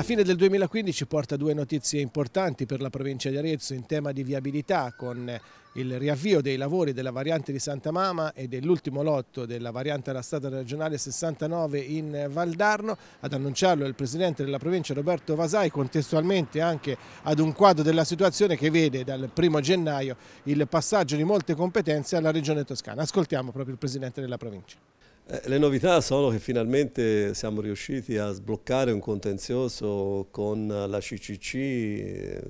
La fine del 2015 porta due notizie importanti per la provincia di Arezzo in tema di viabilità con il riavvio dei lavori della variante di Santa Mama e dell'ultimo lotto della variante alla strada regionale 69 in Valdarno. Ad annunciarlo il presidente della provincia Roberto Vasai contestualmente anche ad un quadro della situazione che vede dal 1 gennaio il passaggio di molte competenze alla regione toscana. Ascoltiamo proprio il presidente della provincia. Eh, le novità sono che finalmente siamo riusciti a sbloccare un contenzioso con la CCC, eh,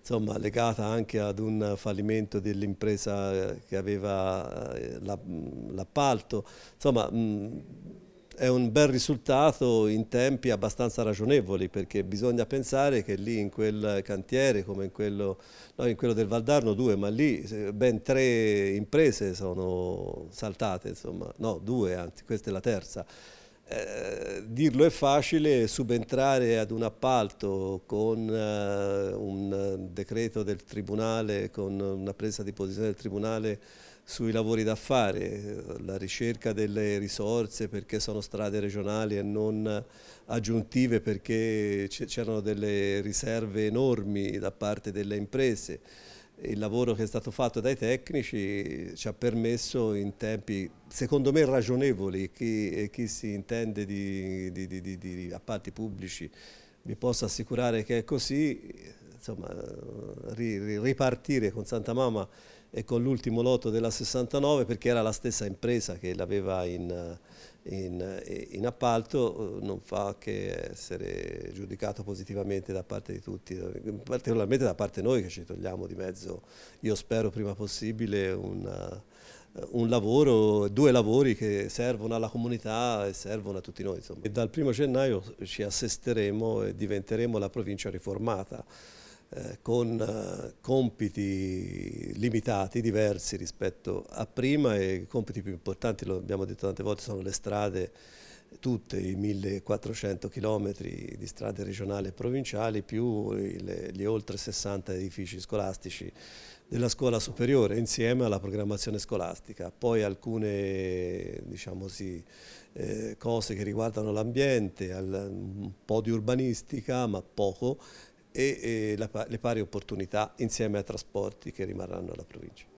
insomma, legata anche ad un fallimento dell'impresa che aveva eh, l'appalto. Insomma, è un bel risultato in tempi abbastanza ragionevoli perché bisogna pensare che lì in quel cantiere come in quello, no, in quello del Valdarno due ma lì eh, ben tre imprese sono saltate insomma no due anzi questa è la terza eh, dirlo è facile, subentrare ad un appalto con eh, un decreto del Tribunale, con una presa di posizione del Tribunale sui lavori da fare, eh, la ricerca delle risorse perché sono strade regionali e non aggiuntive perché c'erano delle riserve enormi da parte delle imprese il lavoro che è stato fatto dai tecnici ci ha permesso in tempi secondo me ragionevoli chi, chi si intende di, di, di, di appalti pubblici vi posso assicurare che è così, insomma, ri, ripartire con Santa Mama e con l'ultimo lotto della 69 perché era la stessa impresa che l'aveva in, in, in, appalto eh, non fa che essere giudicato positivamente da parte di tutti, particolarmente da parte noi che ci togliamo di mezzo, io spero prima possibile, una, eh, un lavoro, due lavori che servono alla comunità e servono a tutti noi. Insomma. E dal primo gennaio ci assesteremo e diventeremo la provincia riformata. Eh, con eh, compiti limitati, diversi rispetto a prima e i compiti più importanti, lo abbiamo detto tante volte, sono le strade tutte, i 1400 km di strade regionali e provinciali più gli oltre 60 edifici scolastici della scuola superiore insieme alla programmazione scolastica, poi alcune diciamo sì, eh, cose che riguardano l'ambiente, un po' di urbanistica ma poco e, e la, le pari opportunità insieme ai trasporti che rimarranno alla provincia.